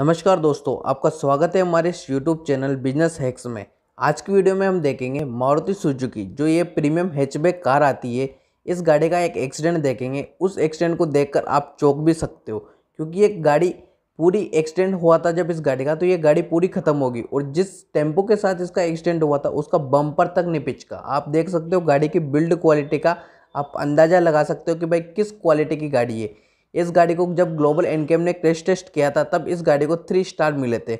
नमस्कार दोस्तों आपका स्वागत है हमारे इस यूट्यूब चैनल बिजनेस हैक्स में आज की वीडियो में हम देखेंगे मारुति सुजुकी जो ये प्रीमियम हैचबैक कार आती है इस गाड़ी का एक एक्सीडेंट देखेंगे उस एक्सीडेंट को देखकर आप चौंक भी सकते हो क्योंकि ये गाड़ी पूरी एक्सीडेंट हुआ था जब इस गाड़ी का तो ये गाड़ी पूरी ख़त्म होगी और जिस टेम्पो के साथ इसका एक्सीडेंट हुआ था उसका बम्पर तक नहीं पिचका आप देख सकते हो गाड़ी की बिल्ड क्वालिटी का आप अंदाज़ा लगा सकते हो कि भाई किस क्वालिटी की गाड़ी है इस गाड़ी को जब ग्लोबल एनकेम ने क्रेश टेस्ट किया था तब इस गाड़ी को थ्री स्टार मिले थे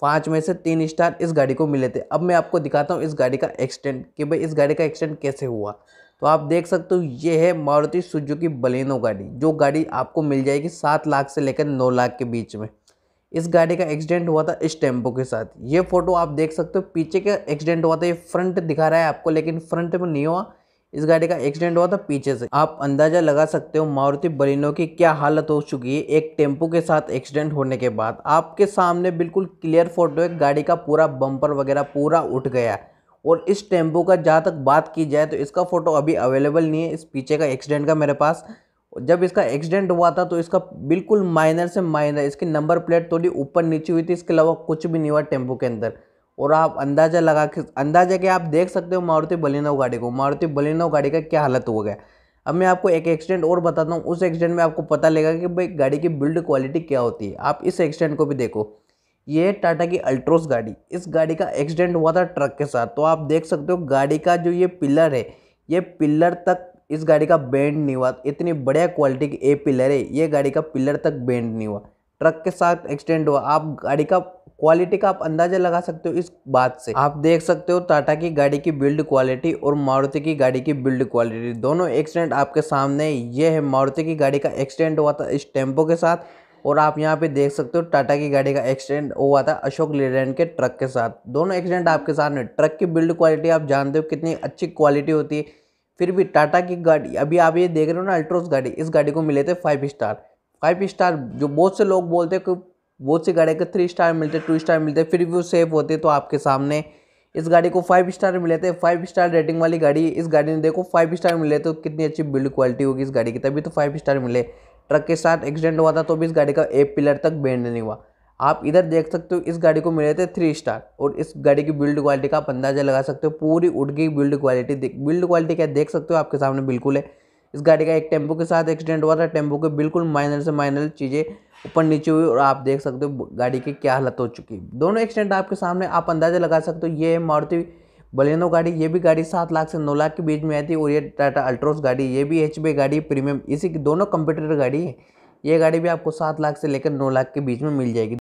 पाँच में से तीन स्टार इस गाड़ी को मिले थे अब मैं आपको दिखाता हूँ इस गाड़ी का एक्सीडेंट कि भाई इस गाड़ी का एक्सीडेंट कैसे हुआ तो आप देख सकते हो ये है मारुति सुजुकी बलेनो गाड़ी जो गाड़ी आपको मिल जाएगी सात लाख से लेकर नौ लाख के बीच में इस गाड़ी का एक्सीडेंट हुआ था इस टेम्पो के साथ ये फ़ोटो आप देख सकते हो पीछे का एक्सीडेंट हुआ था ये फ्रंट दिखा रहा है आपको लेकिन फ्रंट में नहीं हुआ इस गाड़ी का एक्सीडेंट हुआ था पीछे से आप अंदाजा लगा सकते हो मारुति बलिनो की क्या हालत हो चुकी है एक टेम्पो के साथ एक्सीडेंट होने के बाद आपके सामने बिल्कुल क्लियर फोटो है गाड़ी का पूरा बम्पर वगैरह पूरा उठ गया और इस टेम्पो का जहाँ तक बात की जाए तो इसका फ़ोटो अभी अवेलेबल नहीं है इस पीछे का एक्सीडेंट का मेरे पास जब इसका एक्सीडेंट हुआ था तो इसका बिल्कुल माइनर से माइनर इसकी नंबर प्लेट थोड़ी ऊपर नीचे हुई थी इसके अलावा कुछ भी नहीं हुआ टेम्पो के अंदर और आप अंदाज़ा लगा के अंदाज़ा के आप देख सकते हो मारुति बलिनो गाड़ी को मारुति बलिनो गाड़ी का क्या हालत हो गया अब मैं आपको एक एक्सीडेंट और बताता हूँ उस एक्सीडेंट में आपको पता लगेगा कि भाई गाड़ी की बिल्ड क्वालिटी क्या होती है आप इस एक्सीडेंट को भी देखो ये टाटा की अल्ट्रोस गाड़ी इस गाड़ी का एक्सीडेंट हुआ था ट्रक के साथ तो आप देख सकते हो गाड़ी का जो ये पिलर है ये पिलर तक इस गाड़ी का बेंड नहीं हुआ इतनी बढ़िया क्वालिटी की ए पिलर है ये गाड़ी का पिलर तक बेंड नहीं हुआ ट्रक के साथ एक्सीडेंट हुआ आप गाड़ी का क्वालिटी का आप अंदाजा लगा सकते हो इस बात से आप देख सकते हो टाटा की गाड़ी की बिल्ड क्वालिटी और मारुति की गाड़ी की बिल्ड क्वालिटी दोनों एक्सीडेंट आपके सामने ये है मारुति की गाड़ी का एक्सीडेंट हुआ था इस टेम्पो के साथ और आप यहाँ पे देख सकते हो टाटा की गाड़ी का एक्सीडेंट हुआ था अशोक लेलैंड के ट्रक के साथ दोनों एक्सीडेंट आपके सामने ट्रक की बिल्ड क्वालिटी आप जानते हो कितनी अच्छी क्वालिटी होती है फिर भी टाटा की गाड़ी अभी आप ये देख रहे हो ना अल्ट्रोस गाड़ी इस गाड़ी को मिले थे फाइव स्टार फाइव स्टार जो बहुत से लोग बोलते हैं कि बहुत सी गाड़ी के थ्री स्टार मिलते टू स्टार मिलते फिर भी वो सेफ होते तो आपके सामने इस गाड़ी को फाइव स्टार मिले थे फाइव स्टार रेटिंग वाली गाड़ी इस गाड़ी ने देखो फाइव स्टार मिले तो कितनी अच्छी बिल्ड क्वालिटी होगी इस गाड़ी की तभी तो फाइव स्टार मिले ट्रक के साथ एक्सीडेंट हुआ था तो भी इस गाड़ी का एक पिलर तक बेंड नहीं हुआ आप इधर देख सकते हो इस गाड़ी को मिले थे थ्री स्टार और इस गाड़ी की बिल्ड क्वालिटी का आप अंदाजा लगा सकते हो पूरी उड़ गई बिल्ड क्वालिटी बिल्ड क्वालिटी क्या देख सकते हो आपके सामने बिल्कुल है इस गाड़ी का एक टेम्पो के साथ एक्सीडेंट हुआ था टेम्पो के बिल्कुल माइनर से माइनर चीज़ें ऊपर नीचे हुई और आप देख सकते हो गाड़ी की क्या हालत हो चुकी है दोनों एक्सीडेंट आपके सामने आप अंदाजा लगा सकते हो ये है मारुति बलेनो गाड़ी ये भी गाड़ी सात लाख से नौ लाख के बीच में आई थी और ये टाटा अल्ट्रोस गाड़ी ये भी एच गाड़ी प्रीमियम इसी की दोनों कंप्यूटर गाड़ी है ये गाड़ी भी आपको सात लाख से लेकर नौ लाख के बीच में मिल जाएगी